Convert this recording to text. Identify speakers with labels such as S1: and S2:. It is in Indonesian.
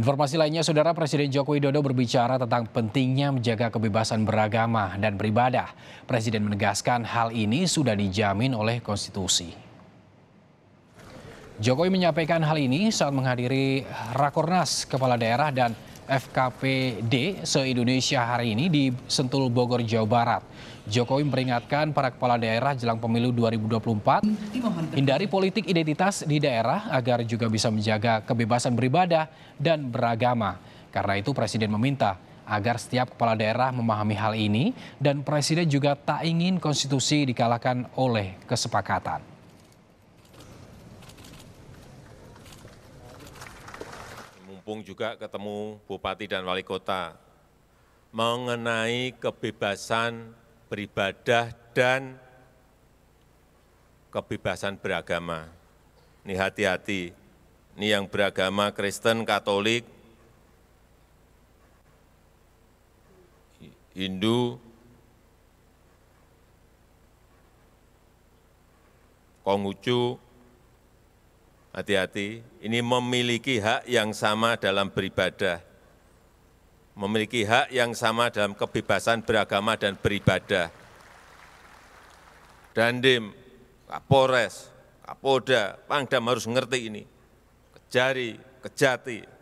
S1: Informasi lainnya, Saudara Presiden Joko Widodo berbicara tentang pentingnya menjaga kebebasan beragama dan beribadah. Presiden menegaskan hal ini sudah dijamin oleh konstitusi. Jokowi menyampaikan hal ini saat menghadiri Rakornas Kepala Daerah dan FKPD se-Indonesia hari ini di Sentul Bogor, Jawa Barat. Jokowi memperingatkan para kepala daerah jelang pemilu 2024, hindari politik identitas di daerah agar juga bisa menjaga kebebasan beribadah dan beragama. Karena itu Presiden meminta agar setiap kepala daerah memahami hal ini dan Presiden juga tak ingin konstitusi dikalahkan oleh kesepakatan.
S2: Lampung juga ketemu bupati dan wali kota mengenai kebebasan beribadah dan kebebasan beragama. Ini hati-hati, ini yang beragama Kristen, Katolik,
S3: Hindu,
S2: Konghucu, hati hati ini memiliki hak yang sama dalam beribadah, memiliki hak yang sama dalam kebebasan beragama dan beribadah. Dandim, Kapolres, Kapolda, Pangdam harus ngerti ini. Kejari, kejati,